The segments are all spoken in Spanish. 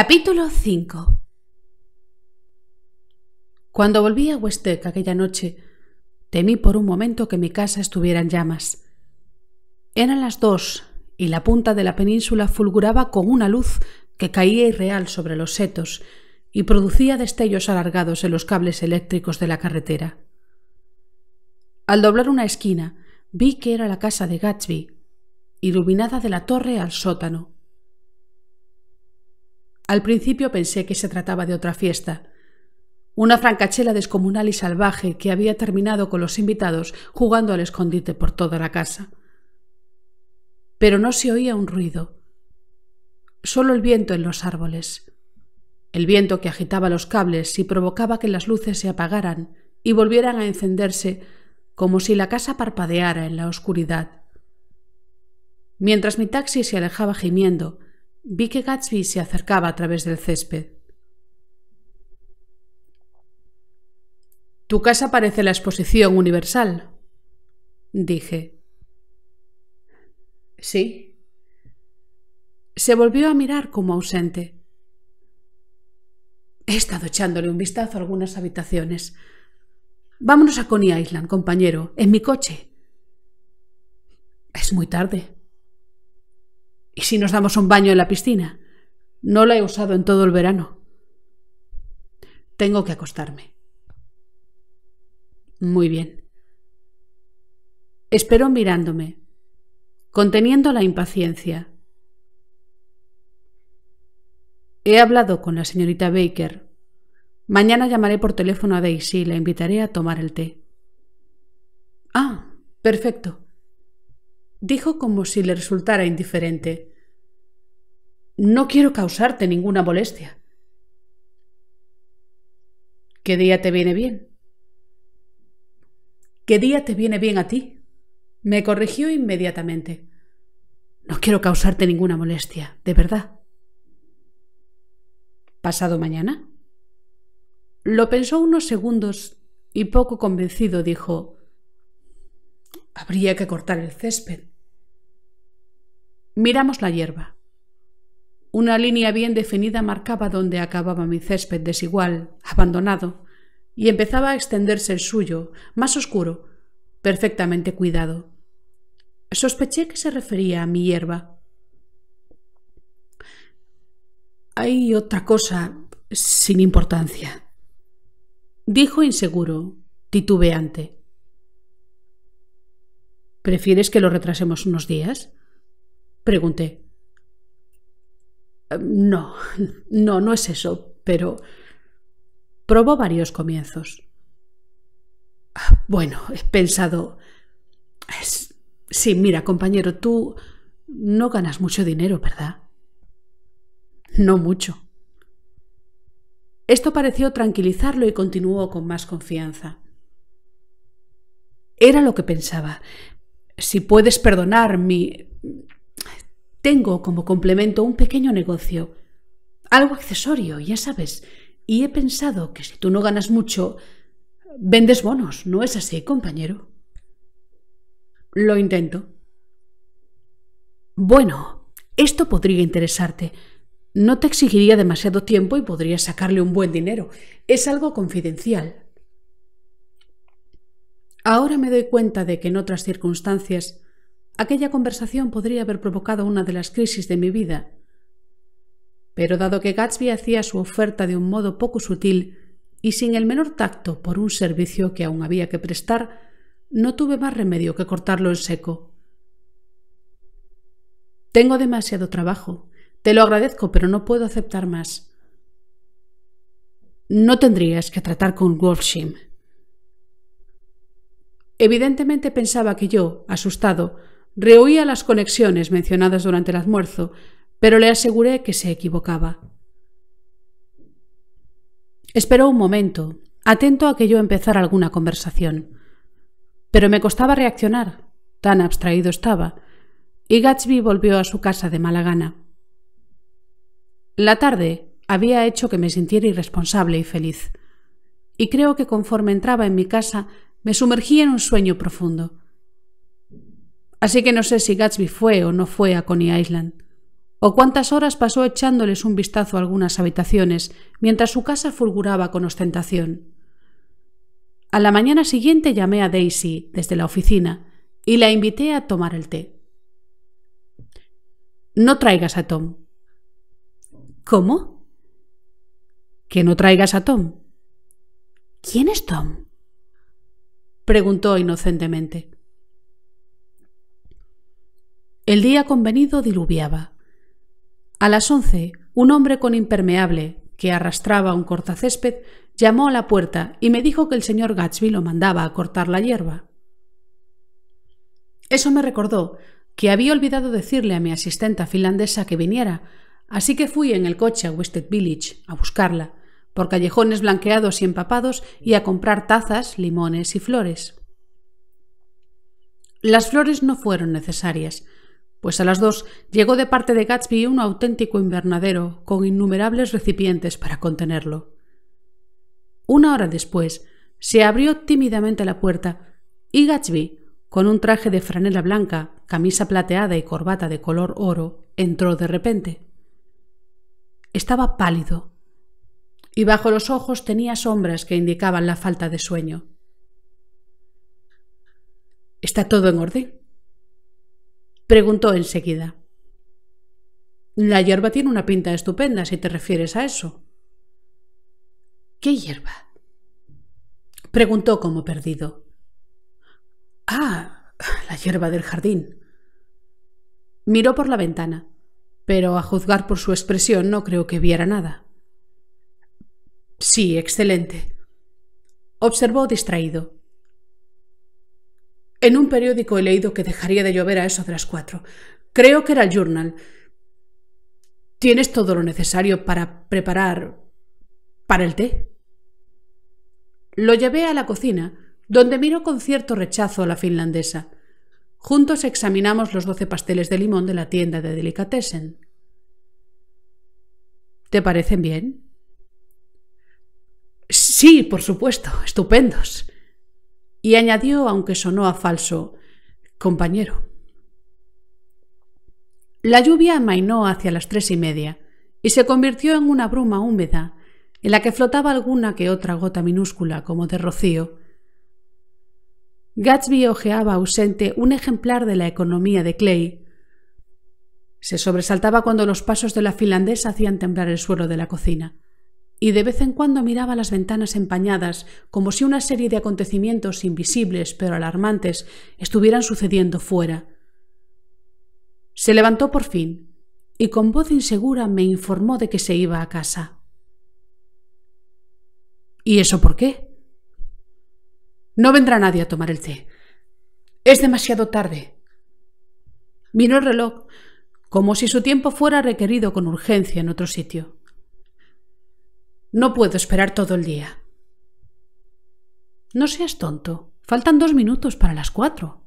Capítulo 5 Cuando volví a Westec aquella noche, temí por un momento que mi casa estuviera en llamas. Eran las dos y la punta de la península fulguraba con una luz que caía irreal sobre los setos y producía destellos alargados en los cables eléctricos de la carretera. Al doblar una esquina, vi que era la casa de Gatsby, iluminada de la torre al sótano. Al principio pensé que se trataba de otra fiesta. Una francachela descomunal y salvaje que había terminado con los invitados jugando al escondite por toda la casa. Pero no se oía un ruido. Solo el viento en los árboles. El viento que agitaba los cables y provocaba que las luces se apagaran y volvieran a encenderse como si la casa parpadeara en la oscuridad. Mientras mi taxi se alejaba gimiendo, Vi que Gatsby se acercaba a través del césped. Tu casa parece la exposición universal, dije. Sí. Se volvió a mirar como ausente. He estado echándole un vistazo a algunas habitaciones. Vámonos a Coney Island, compañero, en mi coche. Es muy tarde. ¿Y si nos damos un baño en la piscina? No la he usado en todo el verano. Tengo que acostarme. Muy bien. Espero mirándome, conteniendo la impaciencia. He hablado con la señorita Baker. Mañana llamaré por teléfono a Daisy y la invitaré a tomar el té. Ah, perfecto dijo como si le resultara indiferente. No quiero causarte ninguna molestia. ¿Qué día te viene bien? ¿Qué día te viene bien a ti? Me corrigió inmediatamente. No quiero causarte ninguna molestia, de verdad. ¿Pasado mañana? Lo pensó unos segundos y poco convencido dijo Habría que cortar el césped. Miramos la hierba. Una línea bien definida marcaba dónde acababa mi césped desigual, abandonado, y empezaba a extenderse el suyo, más oscuro, perfectamente cuidado. Sospeché que se refería a mi hierba. Hay otra cosa sin importancia, dijo inseguro, titubeante. ¿Prefieres que lo retrasemos unos días? Pregunté. Eh, no, no, no es eso, pero... Probó varios comienzos. Ah, bueno, he pensado... Sí, mira, compañero, tú no ganas mucho dinero, ¿verdad? No mucho. Esto pareció tranquilizarlo y continuó con más confianza. Era lo que pensaba si puedes perdonar mi... Tengo como complemento un pequeño negocio, algo accesorio, ya sabes, y he pensado que si tú no ganas mucho, vendes bonos, ¿no es así, compañero? Lo intento. Bueno, esto podría interesarte. No te exigiría demasiado tiempo y podrías sacarle un buen dinero. Es algo confidencial. Ahora me doy cuenta de que en otras circunstancias aquella conversación podría haber provocado una de las crisis de mi vida. Pero dado que Gatsby hacía su oferta de un modo poco sutil y sin el menor tacto por un servicio que aún había que prestar, no tuve más remedio que cortarlo en seco. Tengo demasiado trabajo. Te lo agradezco, pero no puedo aceptar más. No tendrías que tratar con Wolfsheim. Evidentemente pensaba que yo, asustado, rehuía las conexiones mencionadas durante el almuerzo, pero le aseguré que se equivocaba. Esperó un momento, atento a que yo empezara alguna conversación. Pero me costaba reaccionar, tan abstraído estaba, y Gatsby volvió a su casa de mala gana. La tarde había hecho que me sintiera irresponsable y feliz, y creo que conforme entraba en mi casa me sumergí en un sueño profundo. Así que no sé si Gatsby fue o no fue a Coney Island, o cuántas horas pasó echándoles un vistazo a algunas habitaciones mientras su casa fulguraba con ostentación. A la mañana siguiente llamé a Daisy desde la oficina y la invité a tomar el té. No traigas a Tom. ¿Cómo? Que no traigas a Tom. ¿Quién es Tom? preguntó inocentemente. El día convenido diluviaba. A las once, un hombre con impermeable, que arrastraba un cortacésped, llamó a la puerta y me dijo que el señor Gatsby lo mandaba a cortar la hierba. Eso me recordó que había olvidado decirle a mi asistenta finlandesa que viniera, así que fui en el coche a Wested Village a buscarla, por callejones blanqueados y empapados y a comprar tazas, limones y flores. Las flores no fueron necesarias, pues a las dos llegó de parte de Gatsby un auténtico invernadero con innumerables recipientes para contenerlo. Una hora después se abrió tímidamente la puerta y Gatsby, con un traje de franela blanca, camisa plateada y corbata de color oro, entró de repente. Estaba pálido, y bajo los ojos tenía sombras que indicaban la falta de sueño. ¿Está todo en orden? Preguntó enseguida. La hierba tiene una pinta estupenda, si te refieres a eso. ¿Qué hierba? Preguntó como perdido. Ah, la hierba del jardín. Miró por la ventana, pero a juzgar por su expresión no creo que viera nada. Sí, excelente. Observó distraído. En un periódico he leído que dejaría de llover a eso de las cuatro. Creo que era el Journal. ¿Tienes todo lo necesario para preparar para el té? Lo llevé a la cocina, donde miró con cierto rechazo a la finlandesa. Juntos examinamos los doce pasteles de limón de la tienda de delicatessen. ¿Te parecen bien? Sí, por supuesto, estupendos. Y añadió, aunque sonó a falso, compañero. La lluvia amainó hacia las tres y media y se convirtió en una bruma húmeda en la que flotaba alguna que otra gota minúscula como de rocío. Gatsby ojeaba ausente un ejemplar de la economía de Clay. Se sobresaltaba cuando los pasos de la finlandesa hacían temblar el suelo de la cocina y de vez en cuando miraba las ventanas empañadas, como si una serie de acontecimientos invisibles pero alarmantes estuvieran sucediendo fuera. Se levantó por fin y con voz insegura me informó de que se iba a casa. ¿Y eso por qué? No vendrá nadie a tomar el té. Es demasiado tarde. Miró el reloj, como si su tiempo fuera requerido con urgencia en otro sitio. No puedo esperar todo el día. No seas tonto. Faltan dos minutos para las cuatro.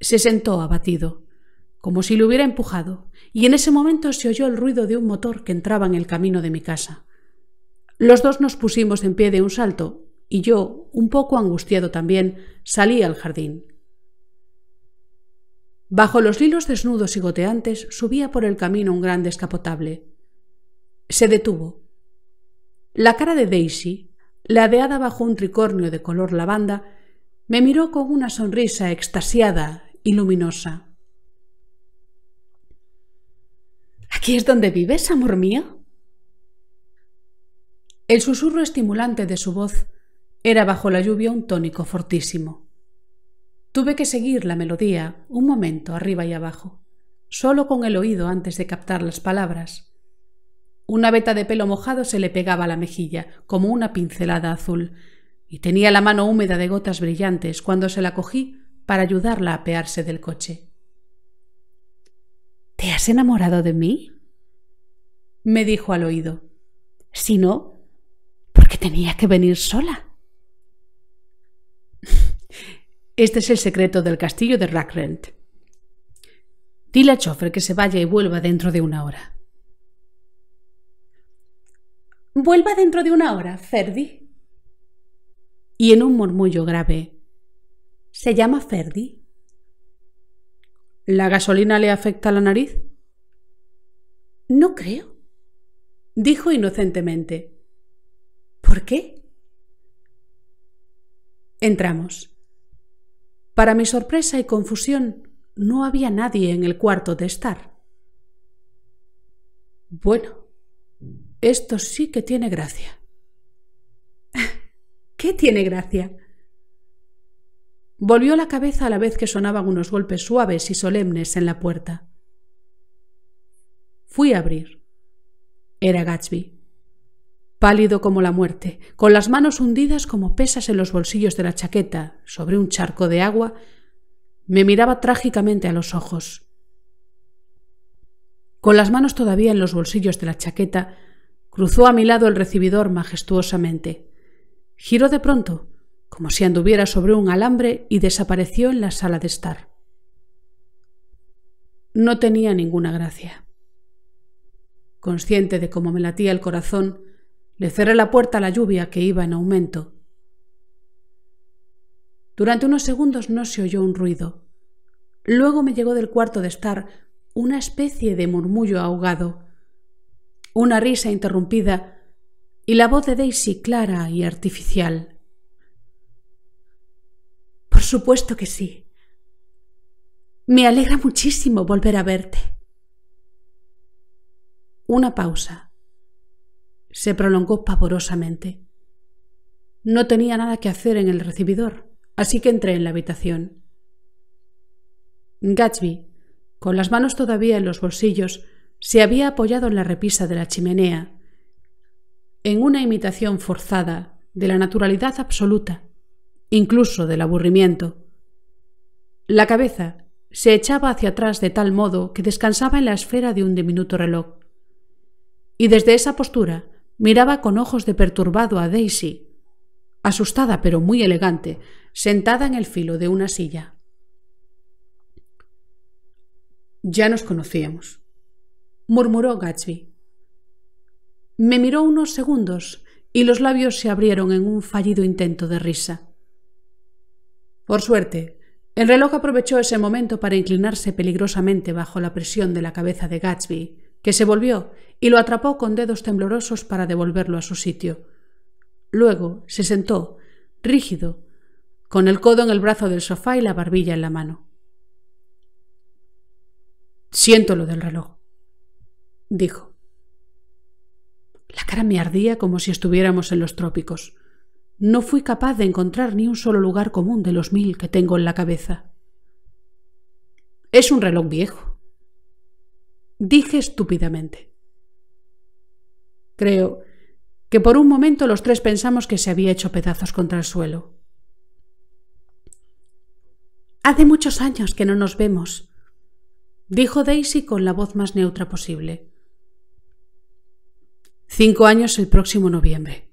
Se sentó abatido, como si lo hubiera empujado, y en ese momento se oyó el ruido de un motor que entraba en el camino de mi casa. Los dos nos pusimos en pie de un salto, y yo, un poco angustiado también, salí al jardín. Bajo los hilos desnudos y goteantes subía por el camino un gran descapotable. Se detuvo. La cara de Daisy, ladeada bajo un tricornio de color lavanda, me miró con una sonrisa extasiada y luminosa. ¿Aquí es donde vives, amor mío? El susurro estimulante de su voz era bajo la lluvia un tónico fortísimo. Tuve que seguir la melodía un momento arriba y abajo, solo con el oído antes de captar las palabras. Una veta de pelo mojado se le pegaba a la mejilla, como una pincelada azul, y tenía la mano húmeda de gotas brillantes cuando se la cogí para ayudarla a apearse del coche. ¿Te has enamorado de mí? me dijo al oído. Si no, ¿por qué tenía que venir sola? Este es el secreto del castillo de Rackrent. Dile al chofer que se vaya y vuelva dentro de una hora. Vuelva dentro de una hora, Ferdi. Y en un murmullo grave, ¿se llama Ferdi? ¿La gasolina le afecta la nariz? No creo, dijo inocentemente. ¿Por qué? Entramos. Para mi sorpresa y confusión, no había nadie en el cuarto de estar. Bueno, esto sí que tiene gracia. ¿Qué tiene gracia? Volvió la cabeza a la vez que sonaban unos golpes suaves y solemnes en la puerta. Fui a abrir. Era Gatsby. Pálido como la muerte, con las manos hundidas como pesas en los bolsillos de la chaqueta, sobre un charco de agua, me miraba trágicamente a los ojos. Con las manos todavía en los bolsillos de la chaqueta, Cruzó a mi lado el recibidor majestuosamente. Giró de pronto, como si anduviera sobre un alambre, y desapareció en la sala de estar. No tenía ninguna gracia. Consciente de cómo me latía el corazón, le cerré la puerta a la lluvia que iba en aumento. Durante unos segundos no se oyó un ruido. Luego me llegó del cuarto de estar una especie de murmullo ahogado, una risa interrumpida y la voz de Daisy clara y artificial. Por supuesto que sí. Me alegra muchísimo volver a verte. Una pausa. Se prolongó pavorosamente. No tenía nada que hacer en el recibidor, así que entré en la habitación. Gatsby, con las manos todavía en los bolsillos, se había apoyado en la repisa de la chimenea, en una imitación forzada de la naturalidad absoluta, incluso del aburrimiento. La cabeza se echaba hacia atrás de tal modo que descansaba en la esfera de un diminuto reloj. Y desde esa postura miraba con ojos de perturbado a Daisy, asustada pero muy elegante, sentada en el filo de una silla. Ya nos conocíamos murmuró Gatsby. Me miró unos segundos y los labios se abrieron en un fallido intento de risa. Por suerte, el reloj aprovechó ese momento para inclinarse peligrosamente bajo la presión de la cabeza de Gatsby, que se volvió y lo atrapó con dedos temblorosos para devolverlo a su sitio. Luego se sentó, rígido, con el codo en el brazo del sofá y la barbilla en la mano. Siento lo del reloj, dijo. La cara me ardía como si estuviéramos en los trópicos. No fui capaz de encontrar ni un solo lugar común de los mil que tengo en la cabeza. Es un reloj viejo. Dije estúpidamente. Creo que por un momento los tres pensamos que se había hecho pedazos contra el suelo. Hace muchos años que no nos vemos, dijo Daisy con la voz más neutra posible. Cinco años el próximo noviembre.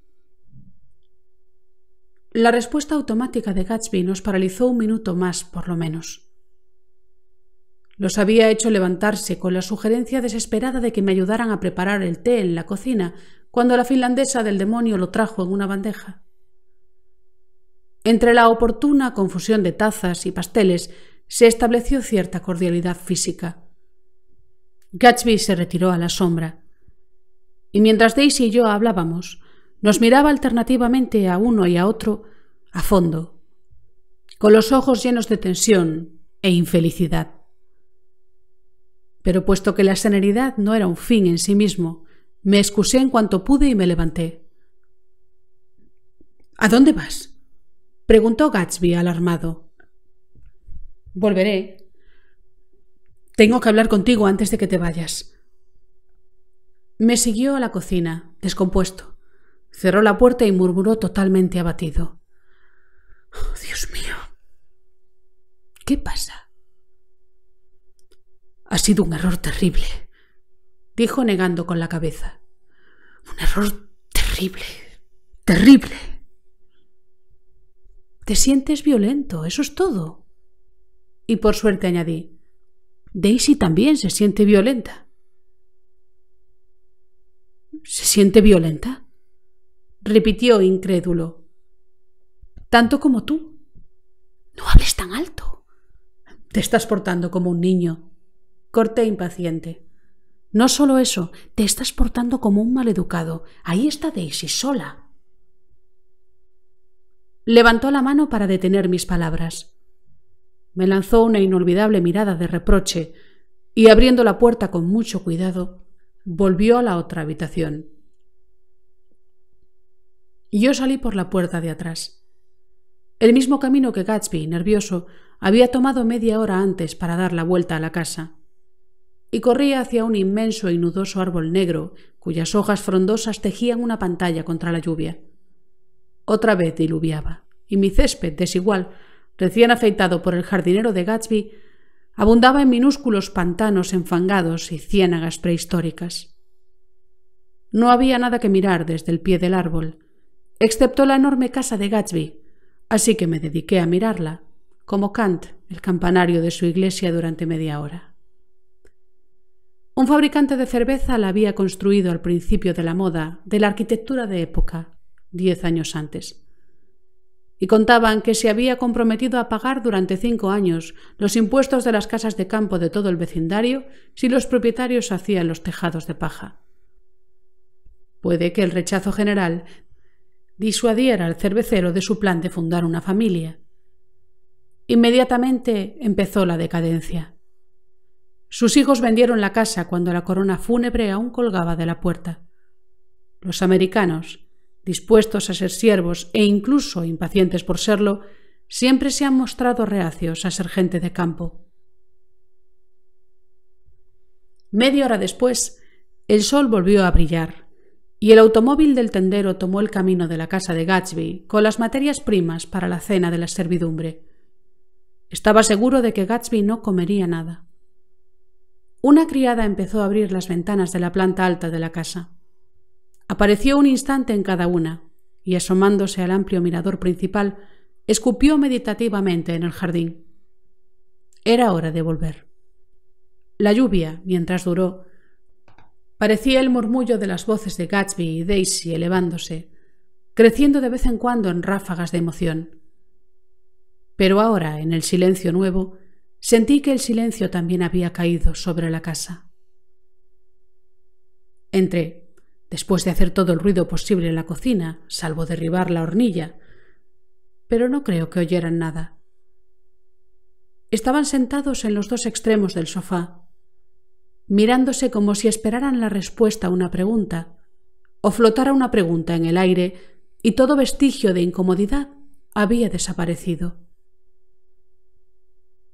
La respuesta automática de Gatsby nos paralizó un minuto más, por lo menos. Los había hecho levantarse con la sugerencia desesperada de que me ayudaran a preparar el té en la cocina cuando la finlandesa del demonio lo trajo en una bandeja. Entre la oportuna confusión de tazas y pasteles se estableció cierta cordialidad física. Gatsby se retiró a la sombra y mientras Daisy y yo hablábamos, nos miraba alternativamente a uno y a otro a fondo, con los ojos llenos de tensión e infelicidad. Pero puesto que la serenidad no era un fin en sí mismo, me excusé en cuanto pude y me levanté. ¿A dónde vas? preguntó Gatsby alarmado. Volveré. Tengo que hablar contigo antes de que te vayas. Me siguió a la cocina, descompuesto. Cerró la puerta y murmuró totalmente abatido. Oh, Dios mío. ¿Qué pasa? Ha sido un error terrible, dijo negando con la cabeza. Un error terrible, terrible. Te sientes violento, eso es todo. Y por suerte añadí, Daisy también se siente violenta. ¿Se siente violenta? repitió incrédulo. Tanto como tú. No hables tan alto. Te estás portando como un niño. Corté impaciente. No solo eso, te estás portando como un maleducado. Ahí está Daisy sola. Levantó la mano para detener mis palabras. Me lanzó una inolvidable mirada de reproche y abriendo la puerta con mucho cuidado, volvió a la otra habitación. Yo salí por la puerta de atrás. El mismo camino que Gatsby, nervioso, había tomado media hora antes para dar la vuelta a la casa. Y corría hacia un inmenso y nudoso árbol negro, cuyas hojas frondosas tejían una pantalla contra la lluvia. Otra vez diluviaba, y mi césped desigual, recién afeitado por el jardinero de Gatsby, abundaba en minúsculos pantanos enfangados y ciénagas prehistóricas. No había nada que mirar desde el pie del árbol, excepto la enorme casa de Gatsby, así que me dediqué a mirarla, como Kant el campanario de su iglesia durante media hora. Un fabricante de cerveza la había construido al principio de la moda, de la arquitectura de época, diez años antes y contaban que se había comprometido a pagar durante cinco años los impuestos de las casas de campo de todo el vecindario si los propietarios hacían los tejados de paja. Puede que el rechazo general disuadiera al cervecero de su plan de fundar una familia. Inmediatamente empezó la decadencia. Sus hijos vendieron la casa cuando la corona fúnebre aún colgaba de la puerta. Los americanos dispuestos a ser siervos e incluso impacientes por serlo, siempre se han mostrado reacios a ser gente de campo. Media hora después, el sol volvió a brillar y el automóvil del tendero tomó el camino de la casa de Gatsby con las materias primas para la cena de la servidumbre. Estaba seguro de que Gatsby no comería nada. Una criada empezó a abrir las ventanas de la planta alta de la casa. Apareció un instante en cada una, y asomándose al amplio mirador principal, escupió meditativamente en el jardín. Era hora de volver. La lluvia, mientras duró, parecía el murmullo de las voces de Gatsby y Daisy elevándose, creciendo de vez en cuando en ráfagas de emoción. Pero ahora, en el silencio nuevo, sentí que el silencio también había caído sobre la casa. Entré después de hacer todo el ruido posible en la cocina, salvo derribar la hornilla, pero no creo que oyeran nada. Estaban sentados en los dos extremos del sofá, mirándose como si esperaran la respuesta a una pregunta, o flotara una pregunta en el aire, y todo vestigio de incomodidad había desaparecido.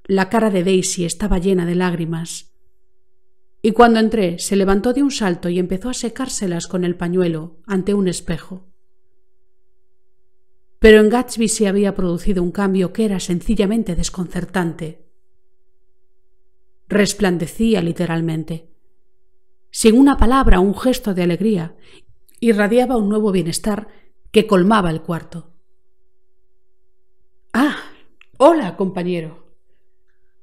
La cara de Daisy estaba llena de lágrimas y cuando entré se levantó de un salto y empezó a secárselas con el pañuelo ante un espejo. Pero en Gatsby se había producido un cambio que era sencillamente desconcertante. Resplandecía literalmente. Sin una palabra un gesto de alegría, irradiaba un nuevo bienestar que colmaba el cuarto. Ah, hola, compañero,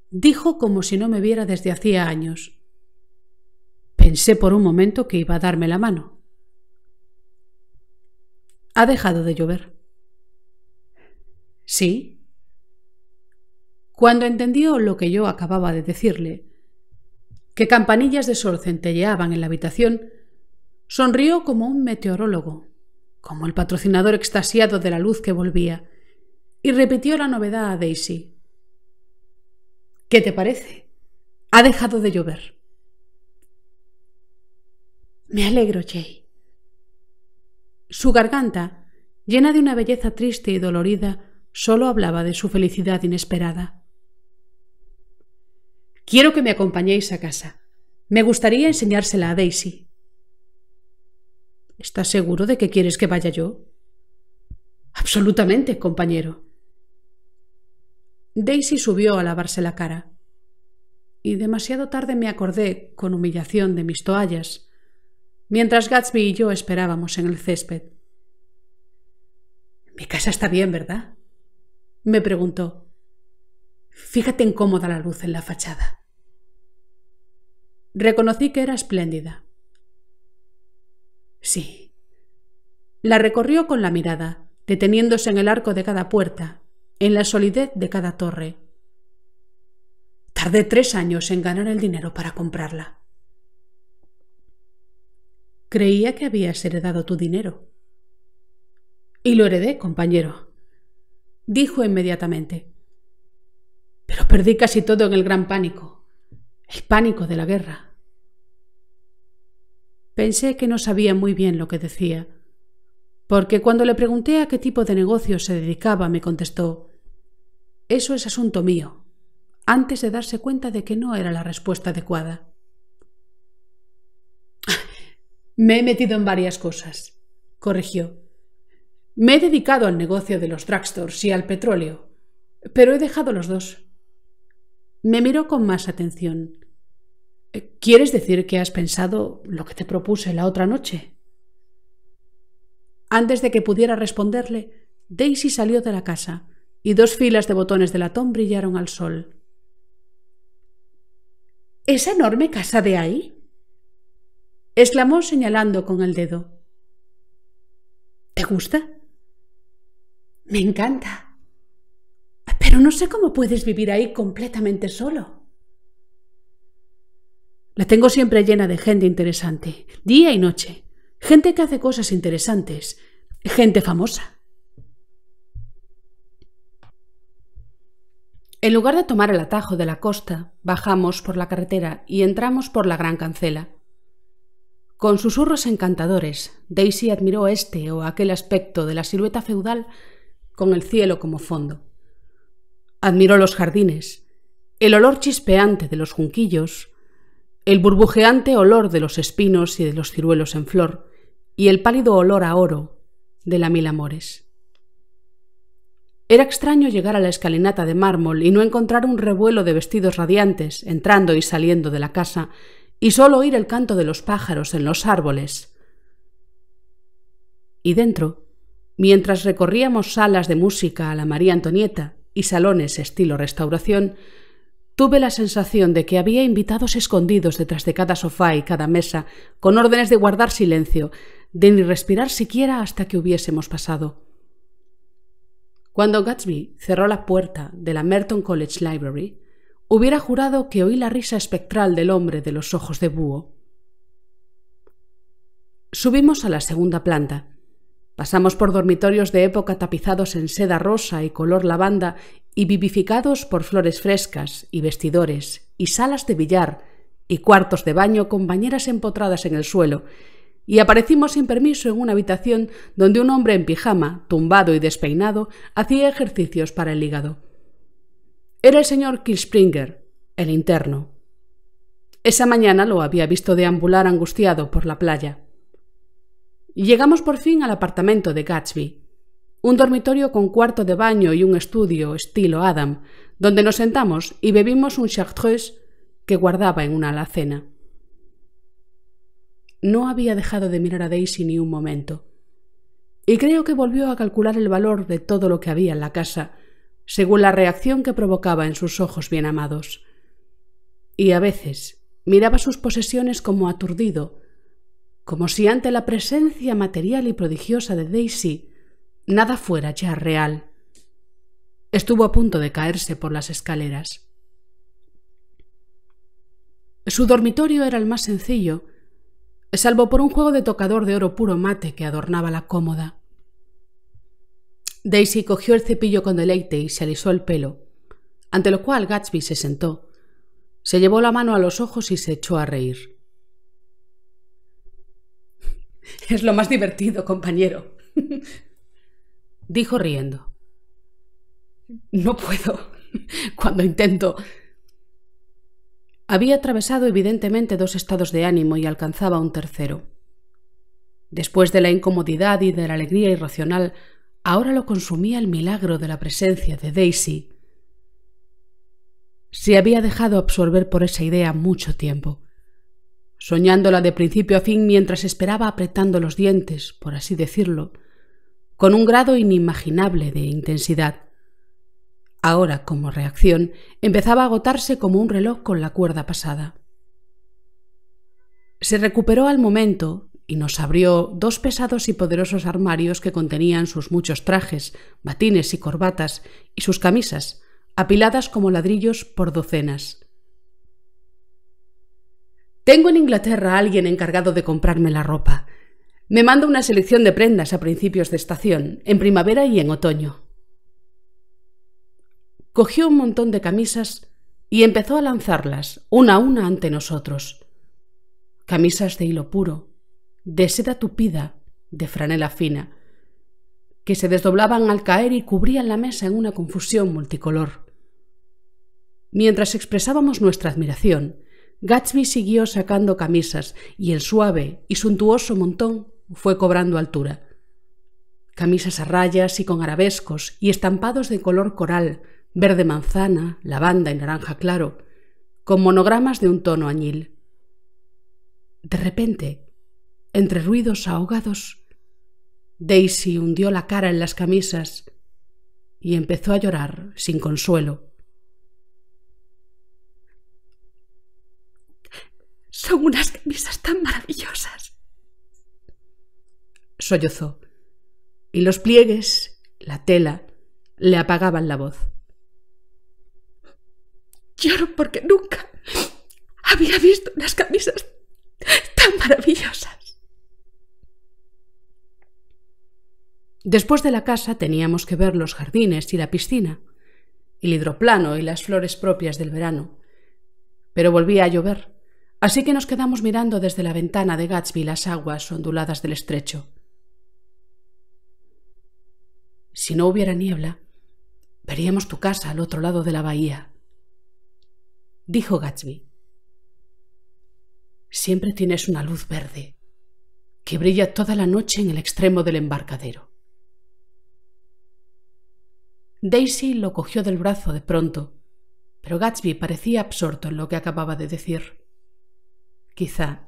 dijo como si no me viera desde hacía años. Pensé por un momento que iba a darme la mano. Ha dejado de llover. Sí. Cuando entendió lo que yo acababa de decirle, que campanillas de sol centelleaban en la habitación, sonrió como un meteorólogo, como el patrocinador extasiado de la luz que volvía, y repitió la novedad a Daisy. ¿Qué te parece? Ha dejado de llover. Me alegro, Jay. Su garganta, llena de una belleza triste y dolorida, solo hablaba de su felicidad inesperada. Quiero que me acompañéis a casa. Me gustaría enseñársela a Daisy. ¿Estás seguro de que quieres que vaya yo? Absolutamente, compañero. Daisy subió a lavarse la cara. Y demasiado tarde me acordé, con humillación, de mis toallas, mientras Gatsby y yo esperábamos en el césped. Mi casa está bien, ¿verdad? me preguntó. Fíjate en cómo da la luz en la fachada. Reconocí que era espléndida. Sí. La recorrió con la mirada, deteniéndose en el arco de cada puerta, en la solidez de cada torre. Tardé tres años en ganar el dinero para comprarla. Creía que habías heredado tu dinero. Y lo heredé, compañero, dijo inmediatamente. Pero perdí casi todo en el gran pánico, el pánico de la guerra. Pensé que no sabía muy bien lo que decía, porque cuando le pregunté a qué tipo de negocio se dedicaba, me contestó, Eso es asunto mío, antes de darse cuenta de que no era la respuesta adecuada. Me he metido en varias cosas, corrigió. Me he dedicado al negocio de los drugstores y al petróleo, pero he dejado los dos. Me miró con más atención. Eh, ¿Quieres decir que has pensado lo que te propuse la otra noche? Antes de que pudiera responderle, Daisy salió de la casa y dos filas de botones de latón brillaron al sol. ¿Esa enorme casa de ahí? exclamó señalando con el dedo. ¿Te gusta? Me encanta. Pero no sé cómo puedes vivir ahí completamente solo. La tengo siempre llena de gente interesante, día y noche. Gente que hace cosas interesantes. Gente famosa. En lugar de tomar el atajo de la costa, bajamos por la carretera y entramos por la Gran Cancela. Con susurros encantadores, Daisy admiró este o aquel aspecto de la silueta feudal con el cielo como fondo. Admiró los jardines, el olor chispeante de los junquillos, el burbujeante olor de los espinos y de los ciruelos en flor, y el pálido olor a oro de la mil amores. Era extraño llegar a la escalinata de mármol y no encontrar un revuelo de vestidos radiantes entrando y saliendo de la casa, y solo oír el canto de los pájaros en los árboles. Y dentro, mientras recorríamos salas de música a la María Antonieta y salones estilo restauración, tuve la sensación de que había invitados escondidos detrás de cada sofá y cada mesa, con órdenes de guardar silencio, de ni respirar siquiera hasta que hubiésemos pasado. Cuando Gatsby cerró la puerta de la Merton College Library, hubiera jurado que oí la risa espectral del hombre de los ojos de búho. Subimos a la segunda planta. Pasamos por dormitorios de época tapizados en seda rosa y color lavanda y vivificados por flores frescas y vestidores y salas de billar y cuartos de baño con bañeras empotradas en el suelo, y aparecimos sin permiso en una habitación donde un hombre en pijama, tumbado y despeinado, hacía ejercicios para el hígado. Era el señor Kilspringer, el interno. Esa mañana lo había visto deambular angustiado por la playa. Llegamos por fin al apartamento de Gatsby, un dormitorio con cuarto de baño y un estudio estilo Adam, donde nos sentamos y bebimos un chartreuse que guardaba en una alacena. No había dejado de mirar a Daisy ni un momento, y creo que volvió a calcular el valor de todo lo que había en la casa, según la reacción que provocaba en sus ojos bien amados. Y a veces miraba sus posesiones como aturdido, como si ante la presencia material y prodigiosa de Daisy nada fuera ya real. Estuvo a punto de caerse por las escaleras. Su dormitorio era el más sencillo, salvo por un juego de tocador de oro puro mate que adornaba la cómoda. Daisy cogió el cepillo con deleite y se alisó el pelo, ante lo cual Gatsby se sentó, se llevó la mano a los ojos y se echó a reír. Es lo más divertido, compañero, dijo riendo. No puedo, cuando intento. Había atravesado evidentemente dos estados de ánimo y alcanzaba un tercero. Después de la incomodidad y de la alegría irracional, Ahora lo consumía el milagro de la presencia de Daisy. Se había dejado absorber por esa idea mucho tiempo, soñándola de principio a fin mientras esperaba apretando los dientes, por así decirlo, con un grado inimaginable de intensidad. Ahora, como reacción, empezaba a agotarse como un reloj con la cuerda pasada. Se recuperó al momento y nos abrió dos pesados y poderosos armarios que contenían sus muchos trajes, batines y corbatas, y sus camisas, apiladas como ladrillos por docenas. Tengo en Inglaterra a alguien encargado de comprarme la ropa. Me manda una selección de prendas a principios de estación, en primavera y en otoño. Cogió un montón de camisas y empezó a lanzarlas, una a una, ante nosotros. Camisas de hilo puro, de seda tupida, de franela fina, que se desdoblaban al caer y cubrían la mesa en una confusión multicolor. Mientras expresábamos nuestra admiración, Gatsby siguió sacando camisas y el suave y suntuoso montón fue cobrando altura. Camisas a rayas y con arabescos y estampados de color coral, verde manzana, lavanda y naranja claro, con monogramas de un tono añil. De repente, entre ruidos ahogados, Daisy hundió la cara en las camisas y empezó a llorar sin consuelo. Son unas camisas tan maravillosas. Sollozó, y los pliegues, la tela, le apagaban la voz. Lloro porque nunca había visto unas camisas tan maravillosas. Después de la casa teníamos que ver los jardines y la piscina, el hidroplano y las flores propias del verano. Pero volvía a llover, así que nos quedamos mirando desde la ventana de Gatsby las aguas onduladas del estrecho. Si no hubiera niebla, veríamos tu casa al otro lado de la bahía, dijo Gatsby. Siempre tienes una luz verde que brilla toda la noche en el extremo del embarcadero. Daisy lo cogió del brazo de pronto, pero Gatsby parecía absorto en lo que acababa de decir. Quizá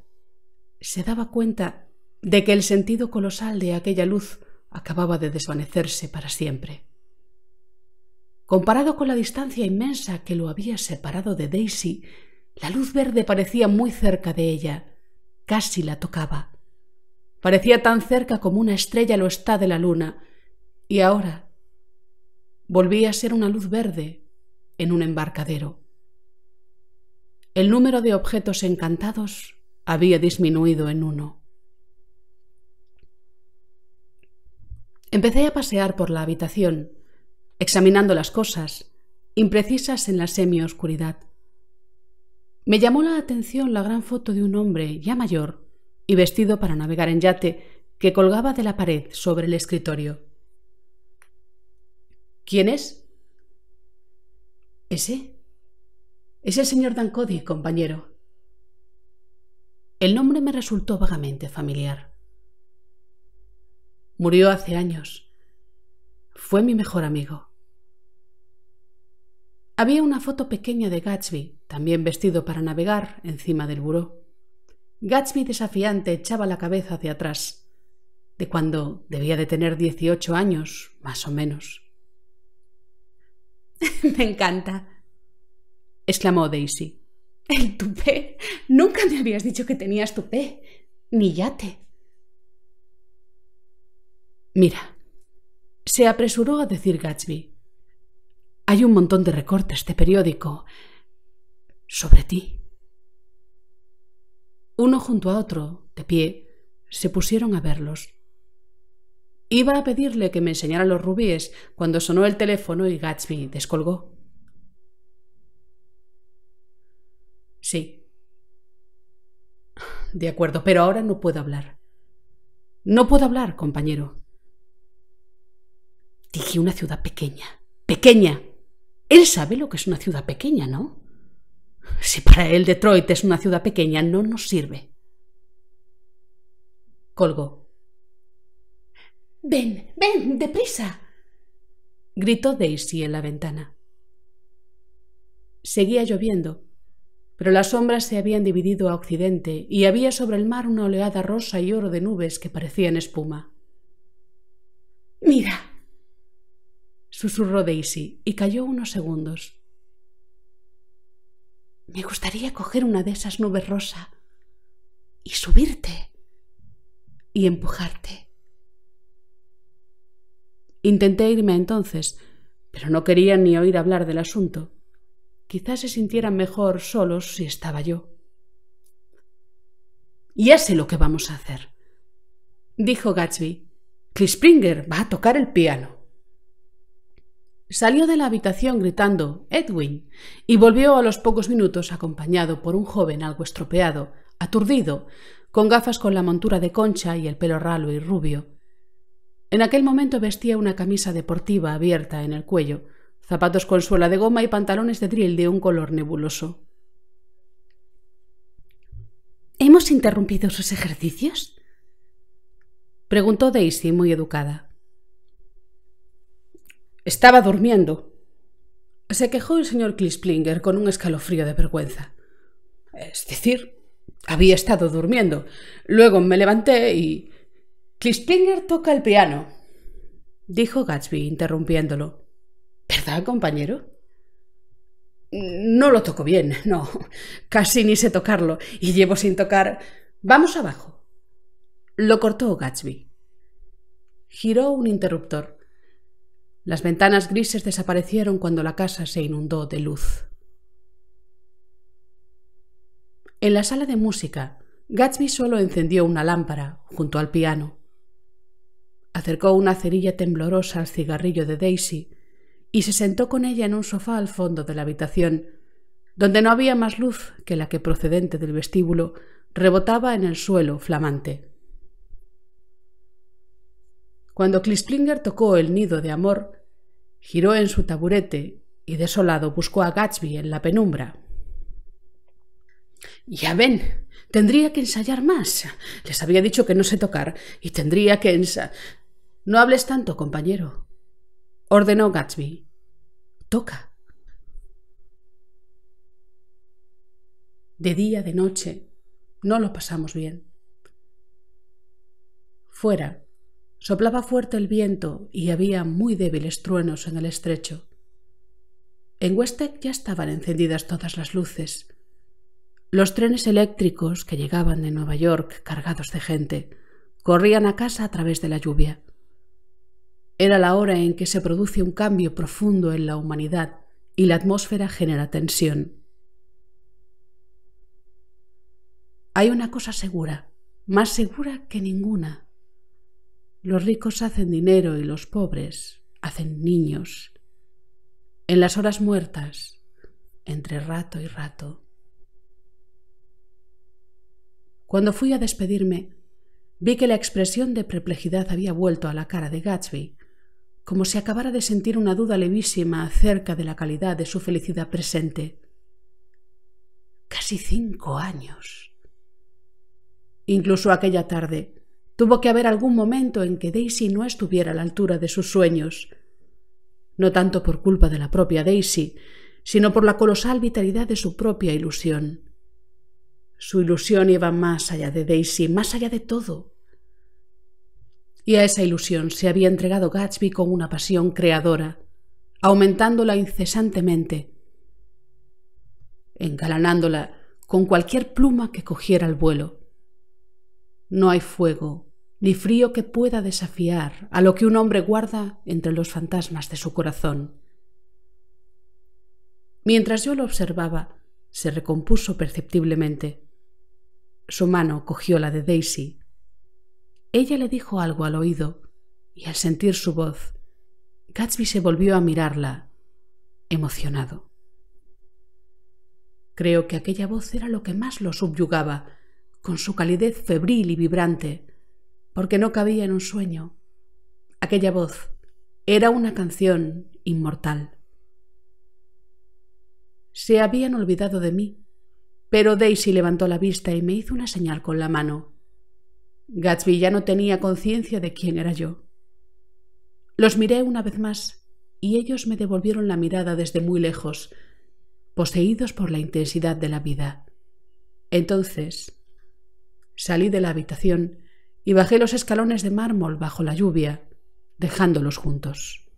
se daba cuenta de que el sentido colosal de aquella luz acababa de desvanecerse para siempre. Comparado con la distancia inmensa que lo había separado de Daisy, la luz verde parecía muy cerca de ella, casi la tocaba. Parecía tan cerca como una estrella lo está de la luna, y ahora volví a ser una luz verde en un embarcadero. El número de objetos encantados había disminuido en uno. Empecé a pasear por la habitación, examinando las cosas, imprecisas en la semioscuridad. Me llamó la atención la gran foto de un hombre ya mayor y vestido para navegar en yate que colgaba de la pared sobre el escritorio. ¿Quién es? Ese. Es el señor Cody, compañero. El nombre me resultó vagamente familiar. Murió hace años. Fue mi mejor amigo. Había una foto pequeña de Gatsby, también vestido para navegar, encima del buró. Gatsby desafiante echaba la cabeza hacia atrás, de cuando debía de tener 18 años, más o menos. Me encanta, exclamó Daisy. ¿El tupé? Nunca me habías dicho que tenías tupé, ni yate. Mira, se apresuró a decir Gatsby. Hay un montón de recortes de periódico sobre ti. Uno junto a otro, de pie, se pusieron a verlos. Iba a pedirle que me enseñara los rubíes cuando sonó el teléfono y Gatsby descolgó. Sí. De acuerdo, pero ahora no puedo hablar. No puedo hablar, compañero. Dije una ciudad pequeña. Pequeña. Él sabe lo que es una ciudad pequeña, ¿no? Si para él Detroit es una ciudad pequeña, no nos sirve. Colgó. Ven, ven, deprisa. gritó Daisy en la ventana. Seguía lloviendo, pero las sombras se habían dividido a occidente y había sobre el mar una oleada rosa y oro de nubes que parecían espuma. Mira, susurró Daisy y cayó unos segundos. Me gustaría coger una de esas nubes rosa y subirte y empujarte. Intenté irme entonces, pero no querían ni oír hablar del asunto. Quizás se sintieran mejor solos si estaba yo. Ya sé lo que vamos a hacer, dijo Gatsby. Springer va a tocar el piano. Salió de la habitación gritando Edwin y volvió a los pocos minutos acompañado por un joven algo estropeado, aturdido, con gafas con la montura de concha y el pelo ralo y rubio. En aquel momento vestía una camisa deportiva abierta en el cuello, zapatos con suela de goma y pantalones de drill de un color nebuloso. ¿Hemos interrumpido sus ejercicios? preguntó Daisy muy educada. Estaba durmiendo. Se quejó el señor Klisplinger con un escalofrío de vergüenza. Es decir, había estado durmiendo. Luego me levanté y Klistinger toca el piano, dijo Gatsby, interrumpiéndolo. ¿Verdad, compañero? No lo toco bien, no. Casi ni sé tocarlo, y llevo sin tocar. Vamos abajo. Lo cortó Gatsby. Giró un interruptor. Las ventanas grises desaparecieron cuando la casa se inundó de luz. En la sala de música, Gatsby solo encendió una lámpara junto al piano. Acercó una cerilla temblorosa al cigarrillo de Daisy y se sentó con ella en un sofá al fondo de la habitación, donde no había más luz que la que procedente del vestíbulo rebotaba en el suelo flamante. Cuando Klisklinger tocó el nido de amor, giró en su taburete y desolado buscó a Gatsby en la penumbra. Ya ven, tendría que ensayar más. Les había dicho que no sé tocar y tendría que ensayar. No hables tanto, compañero, ordenó Gatsby. Toca. De día, de noche, no lo pasamos bien. Fuera, soplaba fuerte el viento y había muy débiles truenos en el estrecho. En Westec ya estaban encendidas todas las luces. Los trenes eléctricos que llegaban de Nueva York cargados de gente corrían a casa a través de la lluvia. Era la hora en que se produce un cambio profundo en la humanidad y la atmósfera genera tensión. Hay una cosa segura, más segura que ninguna. Los ricos hacen dinero y los pobres hacen niños. En las horas muertas, entre rato y rato. Cuando fui a despedirme, vi que la expresión de perplejidad había vuelto a la cara de Gatsby como si acabara de sentir una duda levísima acerca de la calidad de su felicidad presente. Casi cinco años. Incluso aquella tarde tuvo que haber algún momento en que Daisy no estuviera a la altura de sus sueños, no tanto por culpa de la propia Daisy, sino por la colosal vitalidad de su propia ilusión. Su ilusión iba más allá de Daisy, más allá de todo. Y a esa ilusión se había entregado Gatsby con una pasión creadora, aumentándola incesantemente, engalanándola con cualquier pluma que cogiera al vuelo. No hay fuego ni frío que pueda desafiar a lo que un hombre guarda entre los fantasmas de su corazón. Mientras yo lo observaba, se recompuso perceptiblemente. Su mano cogió la de Daisy ella le dijo algo al oído, y al sentir su voz, Gatsby se volvió a mirarla, emocionado. Creo que aquella voz era lo que más lo subyugaba, con su calidez febril y vibrante, porque no cabía en un sueño. Aquella voz era una canción inmortal. Se habían olvidado de mí, pero Daisy levantó la vista y me hizo una señal con la mano. Gatsby ya no tenía conciencia de quién era yo. Los miré una vez más y ellos me devolvieron la mirada desde muy lejos, poseídos por la intensidad de la vida. Entonces salí de la habitación y bajé los escalones de mármol bajo la lluvia, dejándolos juntos.